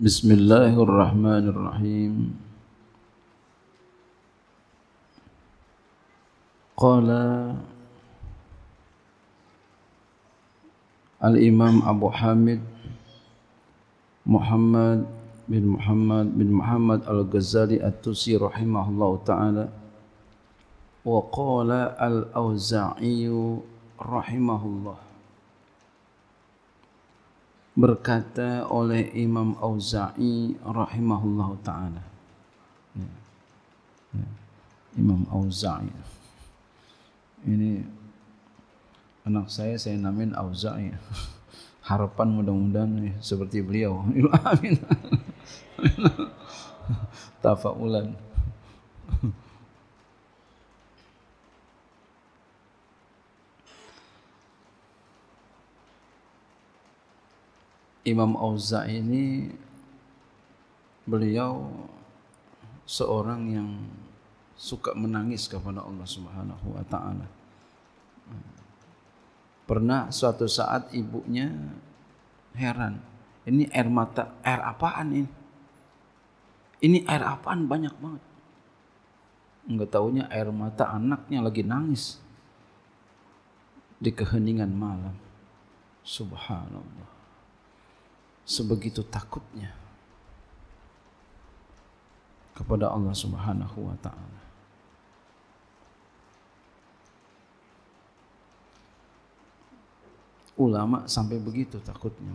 بسم الله الرحمن الرحيم قال الإمام أبو حامد محمد بن محمد بن محمد الغزالي التوسي رحمه الله تعالى وقال الأوزاعي رحمه الله berkata oleh Imam Auza'i rahimahullahu taala. Ya. Ya. Imam Auza'i. Ini anak saya saya namain Auza'i. Harapan mudah-mudahan ya, seperti beliau. Amin. Tafaulan. Imam Auza ini beliau seorang yang suka menangis kepada Allah Subhanahu wa taala. Pernah suatu saat ibunya heran, ini air mata air apaan ini? Ini air apaan banyak banget. Enggak taunya air mata anaknya lagi nangis di keheningan malam. Subhanallah sebegitu takutnya kepada Allah Subhanahu wa taala. Ulama sampai begitu takutnya.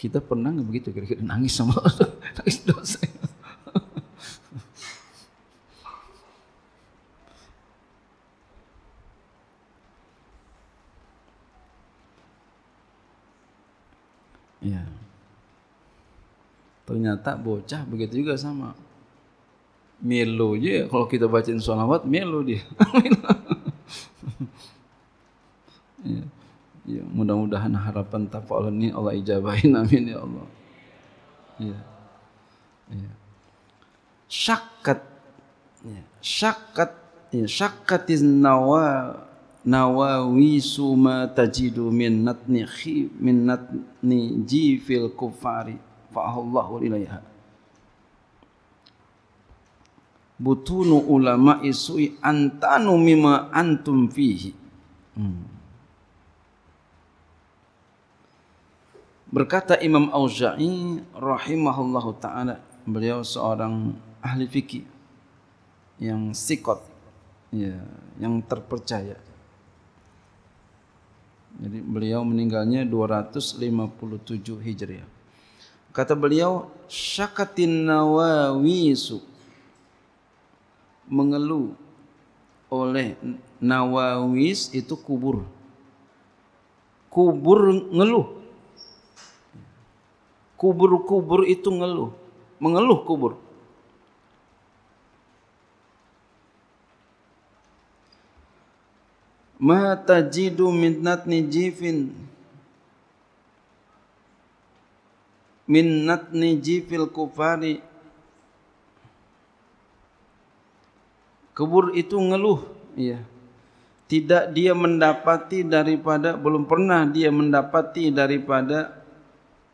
Kita pernah nggak begitu kira-kira nangis sama Allah, nangis dosa. Ya. Ternyata bocah begitu juga sama. Melo ya, kalau kita bacain sholawat melo dia. ya. ya mudah-mudahan harapan allah ini Allah ijabahin amin ya Allah. Ya. Ya. Syakat ya. Syakat ya. syakatin nawal. nawawisu ma tajidu min natni khi min natni ji fil kufari fa Allahu ilaiha butunu ulama isui antanu mima antum fihi hmm. berkata Imam Auza'i rahimahullahu taala beliau seorang ahli fikih yang sikot ya, yang terpercaya Jadi beliau meninggalnya 257 Hijriah. Kata beliau, syakatin nawawisu mengeluh oleh nawawis itu kubur. Kubur ngeluh. Kubur-kubur itu ngeluh. Mengeluh kubur. ma tajidu minnatni jifin minnatni jifil kufari kebur itu ngeluh ya tidak dia mendapati daripada belum pernah dia mendapati daripada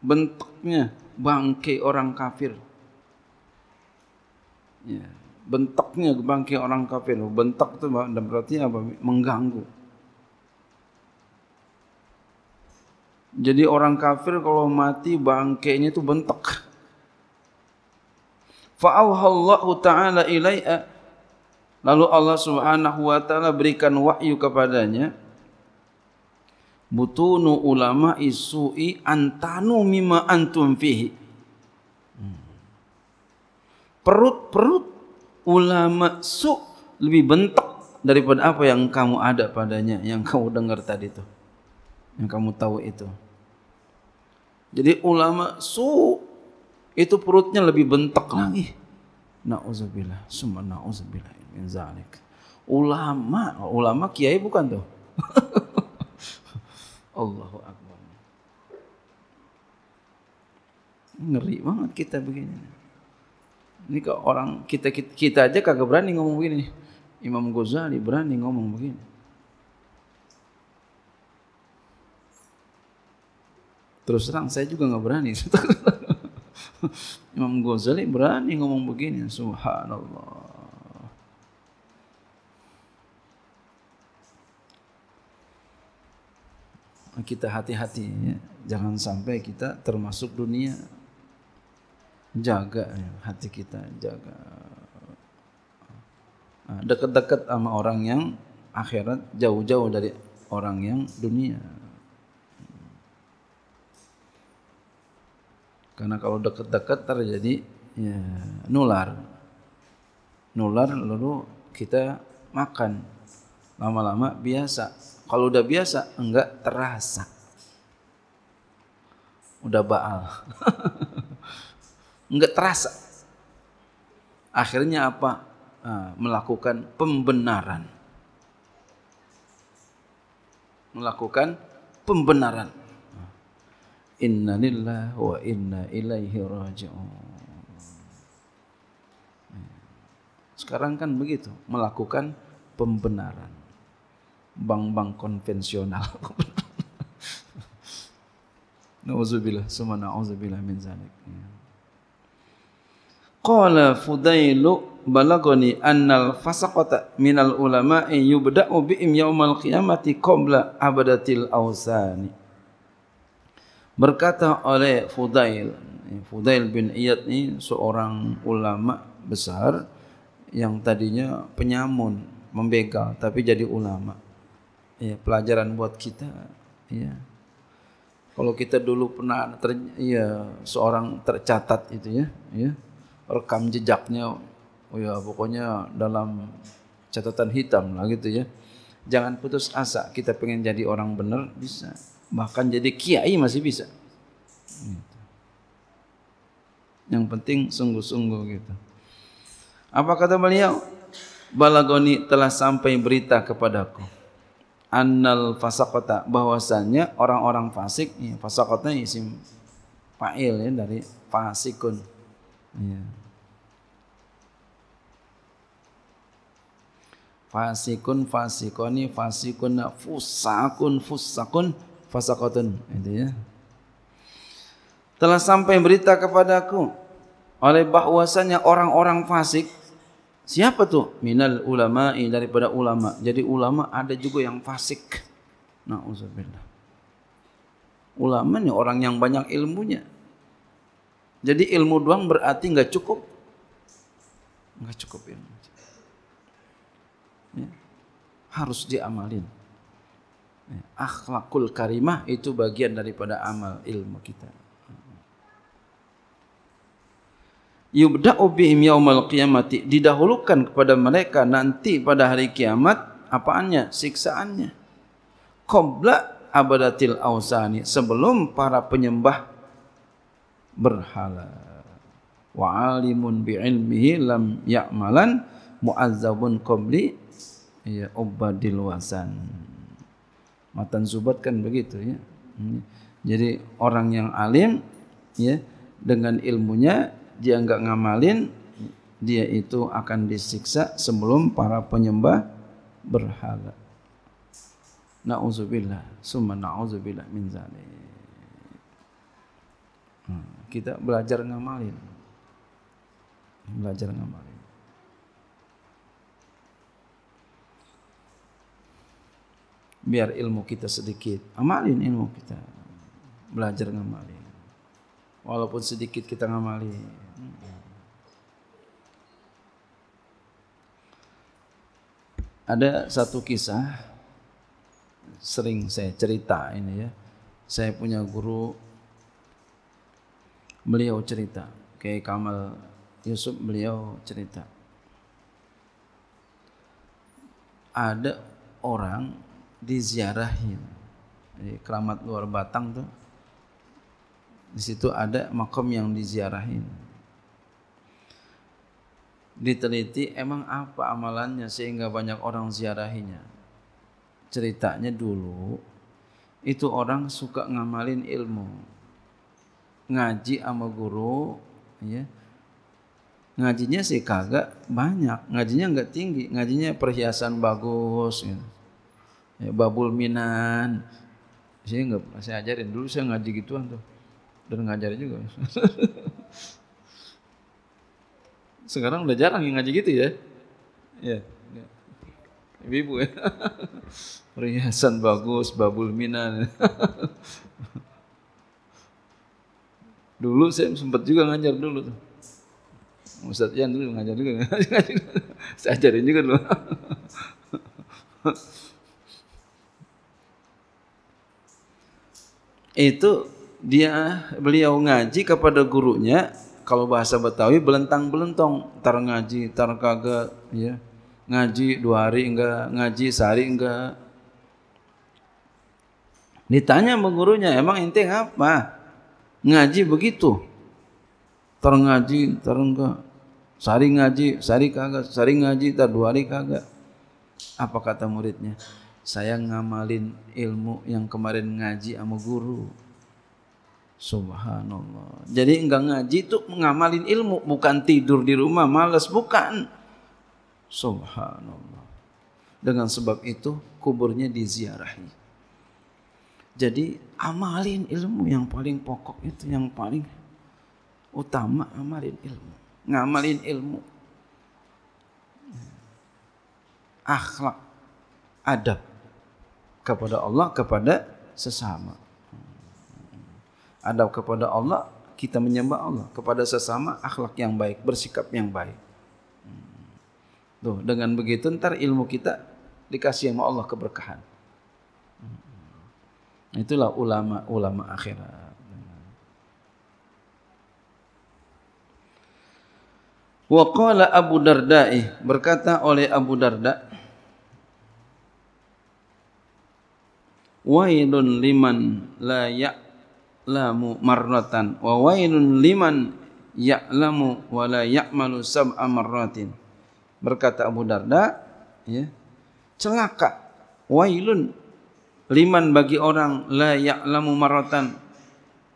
bentuknya bangke orang kafir ya yeah. bentaknya bangkai orang kafir. Bentak itu berarti apa? Mengganggu. Jadi orang kafir kalau mati bangkainya itu bentak. Fa'auhallahu ta'ala ilai'a Lalu Allah subhanahu wa ta'ala berikan wahyu kepadanya Butunu ulama isu'i antanu mima antum fihi hmm. Perut-perut ulama su lebih bentak daripada apa yang kamu ada padanya yang kamu dengar tadi itu yang kamu tahu itu jadi ulama su itu perutnya lebih bentak lagi nauzubillah summa nauzubillah min zalik ulama ulama kiai bukan tuh Allahu akbar ngeri banget kita begini Ini ke orang kita, kita kita aja kagak berani ngomong begini. Imam Ghazali berani ngomong begini. Terus terang saya juga nggak berani. Imam Ghazali berani ngomong begini, subhanallah. Kita hati-hati ya. Jangan sampai kita termasuk dunia jaga ya, hati kita jaga ah, dekat-dekat sama orang yang akhirat jauh-jauh dari orang yang dunia karena kalau dekat-dekat terjadi ya, nular nular lalu kita makan lama-lama biasa kalau udah biasa enggak terasa udah baal nggak terasa. Akhirnya apa? Eh, melakukan pembenaran. Melakukan pembenaran. Inna lillah wa inna ilaihi raji'un. Sekarang kan begitu, melakukan pembenaran. Bank-bank konvensional. Nauzubillah, summa nauzubillah min zalik. Ya. Qala Fudailu balagani annal fasaqata minal ulama'i yubda'u bi'im yaumal qiyamati qabla abadatil awsani. Berkata oleh Fudail, eh, Fudail bin Iyad ini seorang ulama besar yang tadinya penyamun, membegal tapi jadi ulama. Ya, pelajaran buat kita, ya. Kalau kita dulu pernah ter, ya, seorang tercatat itu ya, ya. rekam jejaknya oh ya pokoknya dalam catatan hitam lah gitu ya. Jangan putus asa, kita pengen jadi orang benar bisa. Bahkan jadi kiai masih bisa. Gitu. Yang penting sungguh-sungguh gitu. Apa kata beliau? Balagoni telah sampai berita kepadaku. Annal fasakota bahwasanya orang-orang fasik, ya, fasakotnya isim fa'il ya dari fasikun Ya. Fasikun fasikoni fasikun fusakun fusakun fasakotun itu ya. Telah sampai berita kepadaku oleh bahwasanya orang-orang fasik siapa tuh minal ulama ini daripada ulama. Jadi ulama ada juga yang fasik. Nauzubillah. Ulama ini orang yang banyak ilmunya. Jadi ilmu doang berarti nggak cukup. Nggak cukup ilmu. Ya. Harus diamalin. Ya. Akhlakul karimah itu bagian daripada amal ilmu kita. Yubda'u bihim yaumal qiyamati. Didahulukan kepada mereka nanti pada hari kiamat. Apaannya? Siksaannya. Qobla abadatil awsani. Sebelum para penyembah berhala wa alimun bi ilmihi lam ya'malan mu'azzabun qabli ya ubadil wasan matan zubat kan begitu ya hmm. jadi orang yang alim ya dengan ilmunya dia enggak ngamalin dia itu akan disiksa sebelum para penyembah berhala na'udzubillah summa na'udzubillah min zalim hmm kita belajar ngamalin. Belajar ngamalin. Biar ilmu kita sedikit, amalin ilmu kita. Belajar ngamalin. Walaupun sedikit kita ngamalin. Ada satu kisah sering saya cerita ini ya. Saya punya guru beliau cerita. Kiai Kamal Yusuf beliau cerita. Ada orang diziarahin. di keramat luar batang tuh. Di situ ada makam yang diziarahin. Diteliti emang apa amalannya sehingga banyak orang ziarahinya. Ceritanya dulu itu orang suka ngamalin ilmu ngaji sama guru ya ngajinya sih kagak banyak ngajinya nggak tinggi ngajinya perhiasan bagus ya. ya, babul minan saya nggak saya ajarin dulu saya ngaji gituan tuh dan ngajar juga sekarang udah jarang yang ngaji gitu ya iya, iya. ya, ya. ibu ya perhiasan bagus babul minan Dulu saya sempat juga ngajar dulu tuh. Ustaz Yan dulu ngajar juga. saya ajarin juga dulu. itu dia beliau ngaji kepada gurunya kalau bahasa Betawi belentang belentong tar ngaji tar kagak ya ngaji dua hari enggak ngaji sehari enggak ditanya sama gurunya emang ente ngapa ngaji begitu terngaji terengga saring ngaji saring kagak saring ngaji tar dua hari kagak apa kata muridnya saya ngamalin ilmu yang kemarin ngaji sama guru Subhanallah. Jadi enggak ngaji itu mengamalin ilmu, bukan tidur di rumah males bukan. Subhanallah. Dengan sebab itu kuburnya diziarahi. Jadi amalin ilmu yang paling pokok itu yang paling utama amalin ilmu. Ngamalin ilmu. Akhlak, adab kepada Allah, kepada sesama. Adab kepada Allah, kita menyembah Allah. Kepada sesama, akhlak yang baik, bersikap yang baik. Tuh, dengan begitu ntar ilmu kita dikasih sama Allah keberkahan. Itulah ulama ulama akhirat. Waqala Abu Darda'i berkata oleh Abu Darda Wailun liman la ya'lamu marratan wa wailun liman ya'lamu wa la ya'malu sab'a marratin. Berkata Abu Darda, ya. Celaka. Wailun liman bagi orang la ya'lamu maratan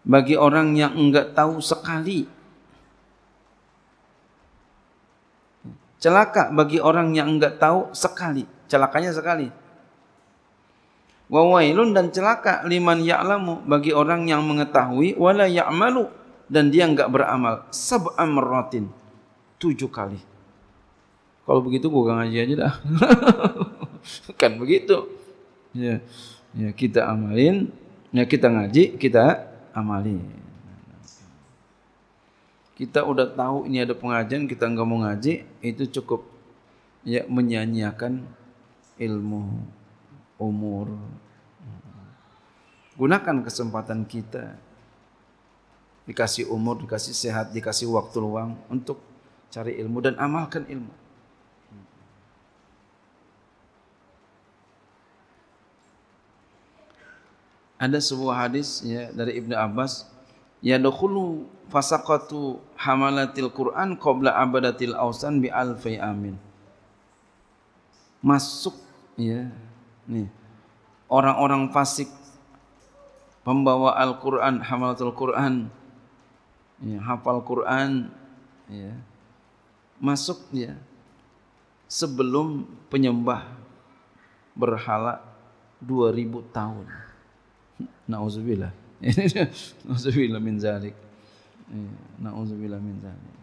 bagi orang yang enggak tahu sekali celaka bagi orang yang enggak tahu sekali celakanya sekali wa wailun dan celaka liman ya'lamu bagi orang yang mengetahui wala ya'malu dan dia enggak beramal sab'am ratin tujuh kali kalau begitu gua ngaji aja dah kan begitu ya yeah. ya kita amalin ya kita ngaji kita amalin kita udah tahu ini ada pengajian kita nggak mau ngaji itu cukup ya menyanyiakan ilmu umur gunakan kesempatan kita dikasih umur dikasih sehat dikasih waktu luang untuk cari ilmu dan amalkan ilmu ada sebuah hadis ya dari Ibn Abbas ya dakhulu fasaqatu hamalatil Quran qabla abadatil ausan bi alfi amin masuk ya nih orang-orang fasik pembawa Al-Qur'an hamalatil Quran ya, hafal Quran ya masuk ya sebelum penyembah berhala 2000 tahun Nauzubillah. Nauzubillah min zalik. Eh, Nauzubillah min zalik.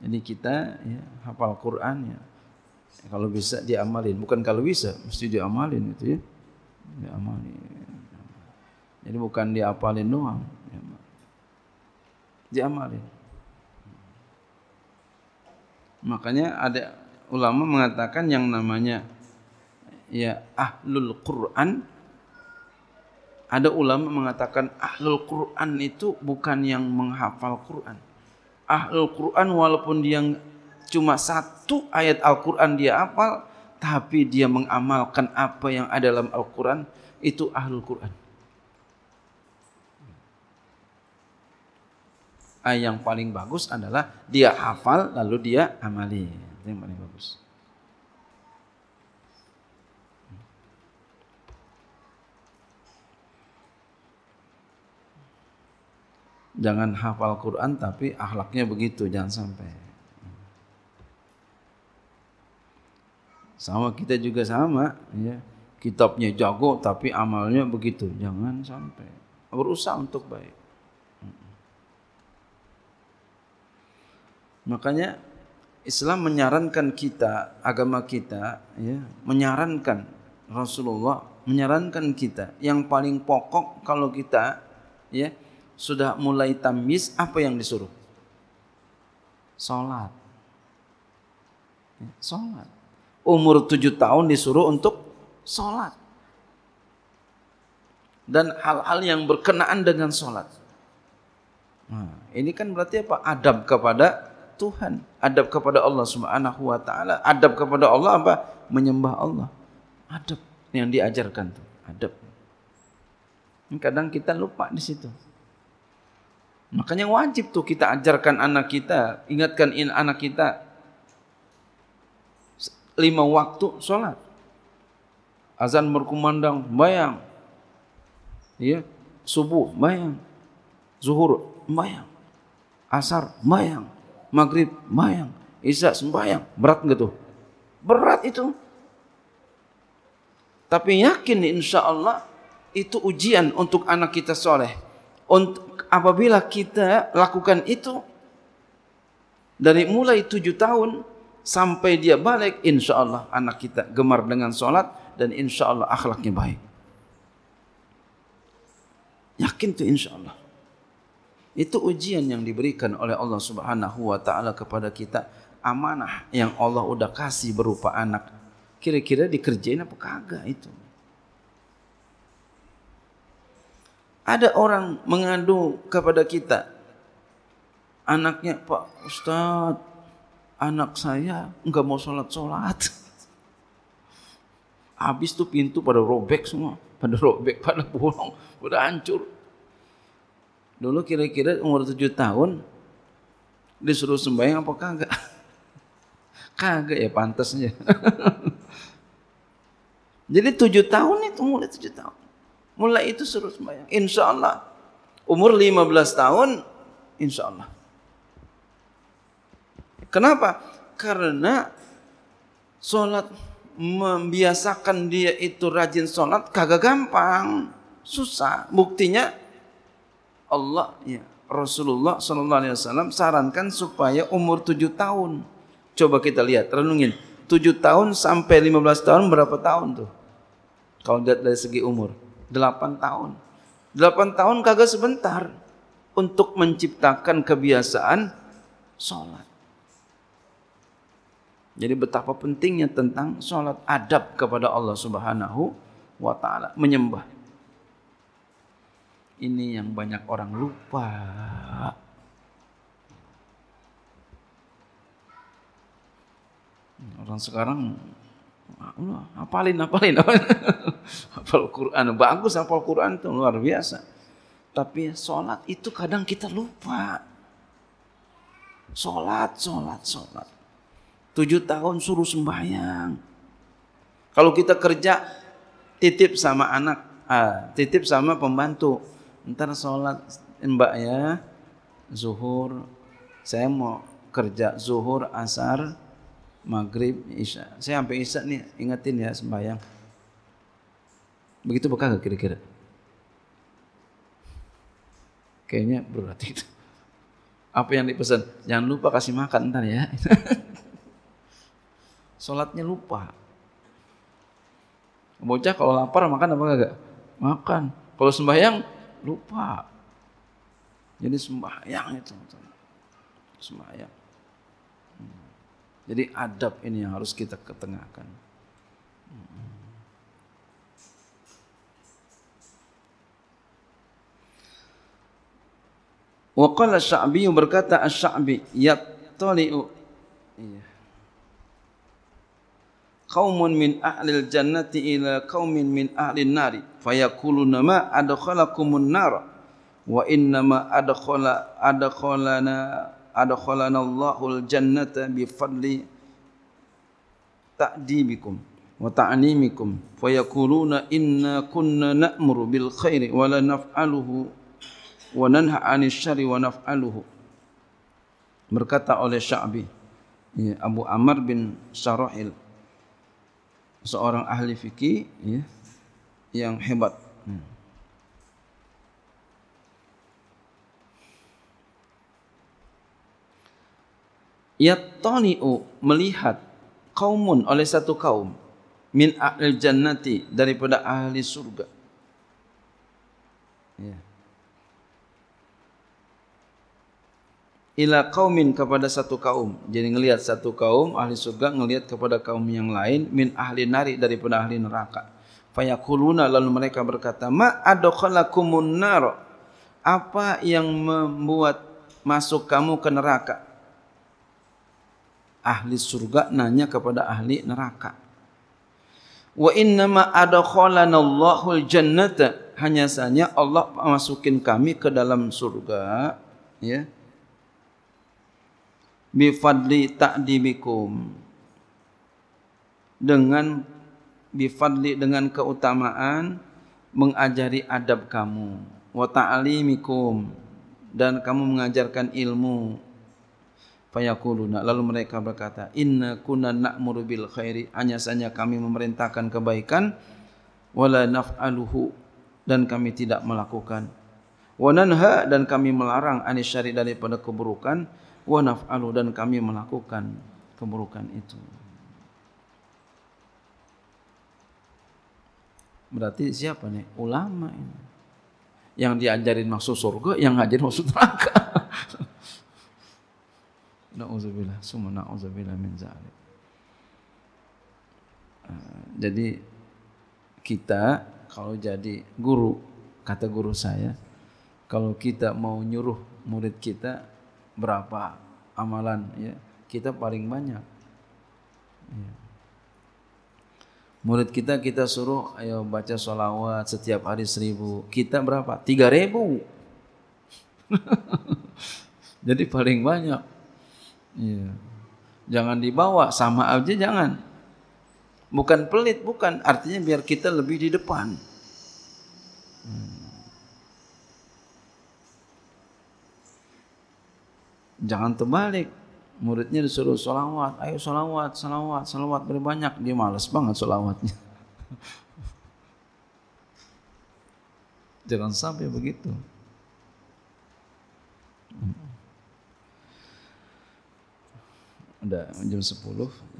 Jadi kita ya, hafal Quran ya. Kalau bisa diamalin, bukan kalau bisa, mesti diamalin itu ya. Diamalin. Jadi bukan diapalin doang. Ya, diamalin. Makanya ada ulama mengatakan yang namanya ya ahlul Quran ada ulama mengatakan ahlul Quran itu bukan yang menghafal Quran. Ahlul Quran walaupun dia cuma satu ayat Al-Quran dia hafal, tapi dia mengamalkan apa yang ada dalam Al-Quran, itu ahlul Quran. yang paling bagus adalah dia hafal lalu dia amali. yang paling bagus. jangan hafal Quran tapi ahlaknya begitu jangan sampai sama kita juga sama ya kitabnya jago tapi amalnya begitu jangan sampai berusaha untuk baik makanya Islam menyarankan kita agama kita ya menyarankan Rasulullah menyarankan kita yang paling pokok kalau kita ya sudah mulai tamis, apa yang disuruh? Sholat. Ya, sholat. Umur tujuh tahun disuruh untuk sholat. Dan hal-hal yang berkenaan dengan sholat. Nah, ini kan berarti apa? Adab kepada Tuhan, adab kepada Allah Subhanahu wa taala. Adab kepada Allah apa? Menyembah Allah. Adab yang diajarkan tuh, adab. Kadang kita lupa di situ. Makanya wajib tuh kita ajarkan anak kita, ingatkan anak kita lima waktu sholat. Azan berkumandang, bayang. Ya, subuh, bayang. Zuhur, bayang. Asar, bayang. Maghrib, bayang. Isya, sembayang. Berat nggak tuh? Berat itu. Tapi yakin insya Allah itu ujian untuk anak kita soleh. Untuk apabila kita lakukan itu dari mulai tujuh tahun sampai dia balik insya Allah anak kita gemar dengan sholat dan insya Allah akhlaknya baik yakin tuh insya Allah itu ujian yang diberikan oleh Allah subhanahu wa ta'ala kepada kita amanah yang Allah udah kasih berupa anak kira-kira dikerjain apa kagak itu Ada orang mengadu kepada kita. Anaknya, Pak Ustadz, anak saya nggak mau sholat-sholat. Habis tuh pintu pada robek semua. Pada robek, pada bolong, pada hancur. Dulu kira-kira umur tujuh tahun, disuruh sembahyang apa kagak? Kagak ya pantasnya. Jadi tujuh tahun itu mulai tujuh tahun. Mulai itu suruh sembahyang. Insya Allah. Umur 15 tahun, insya Allah. Kenapa? Karena sholat membiasakan dia itu rajin sholat kagak gampang. Susah. Buktinya Allah ya Rasulullah Sallallahu Alaihi Wasallam sarankan supaya umur 7 tahun. Coba kita lihat, renungin. 7 tahun sampai 15 tahun berapa tahun tuh? Kalau lihat dari segi umur. Delapan tahun. Delapan tahun kagak sebentar untuk menciptakan kebiasaan sholat. Jadi betapa pentingnya tentang sholat adab kepada Allah Subhanahu wa ta'ala. Menyembah. Ini yang banyak orang lupa. Orang sekarang Allah, hafalin, hafalin. hafal Quran, bagus hafal Quran itu luar biasa. Tapi sholat itu kadang kita lupa. Sholat, sholat, sholat. Tujuh tahun suruh sembahyang. Kalau kita kerja, titip sama anak, ah, titip sama pembantu. Ntar sholat, mbak ya, zuhur, saya mau kerja zuhur, asar, maghrib, isya. Saya sampai isya nih ingetin ya sembahyang. Begitu bekal kira-kira? Kayaknya berat itu. Apa yang dipesan? Jangan lupa kasih makan ntar ya. Sholatnya lupa. Bocah kalau lapar makan apa enggak? Makan. Kalau sembahyang lupa. Jadi sembahyang itu. Sembahyang. Jadi adab ini yang harus kita ketengahkan. Wa qala Sya'bi berkata Asy-Sya'bi yattali'u Qaumun min ahli al-jannati ila qaumin min ahli an-nari fayaquluna ma adkhalakumun nar wa inna ma adkhala adkhalana adkhalanallahu al-jannata bi fadli ta'dibikum wa fa yaquluna inna kunna na'muru bil khairi wa la naf'aluhu wa nanha 'anil syarri wa naf'aluhu berkata oleh Sya'bi ya, Abu Amr bin Sarahil seorang ahli fikih ya, yang hebat hmm. yattani'u melihat kaumun oleh satu kaum min ahli jannati daripada ahli surga. Ya. Ila kaumin kepada satu kaum. Jadi ngelihat satu kaum ahli surga ngelihat kepada kaum yang lain min ahli nari daripada ahli neraka. Fayakuluna lalu mereka berkata, Ma adokhalakumun naro. Apa yang membuat masuk kamu ke neraka? ahli surga nanya kepada ahli neraka. Wa inna ma adkhalana Allahul jannata hanya saja Allah masukin kami ke dalam surga ya. Bi fadli ta'dibikum. Dengan bi fadli dengan keutamaan mengajari adab kamu wa ta'limikum dan kamu mengajarkan ilmu fayakuluna lalu mereka berkata inna kunna na'muru bil khairi hanya saja kami memerintahkan kebaikan wala naf'aluhu dan kami tidak melakukan wa nanha dan kami melarang anis syari daripada keburukan wa naf'alu dan kami melakukan keburukan itu berarti siapa nih ulama ini yang diajarin maksud surga yang ngajarin maksud neraka Na'udzubillah summa na'udzubillah min zalik. Eh, jadi kita kalau jadi guru, kata guru saya, kalau kita mau nyuruh murid kita berapa amalan ya, kita paling banyak. Ya. Murid kita kita suruh ayo baca sholawat setiap hari seribu. Kita berapa? Tiga ribu. Jadi paling banyak. Iya. Jangan dibawa sama aja jangan. Bukan pelit, bukan. Artinya biar kita lebih di depan. Hmm. Jangan terbalik. Muridnya disuruh solawat, ayo solawat, solawat, solawat berbanyak. Dia males banget solawatnya. Jangan sampai begitu. Hmm. udah jam 10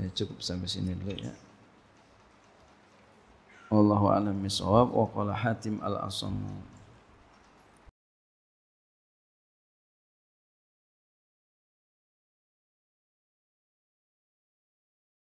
ya cukup sampai sini dulu ya Allahu a'lam bishawab wa qala Hatim al-Asam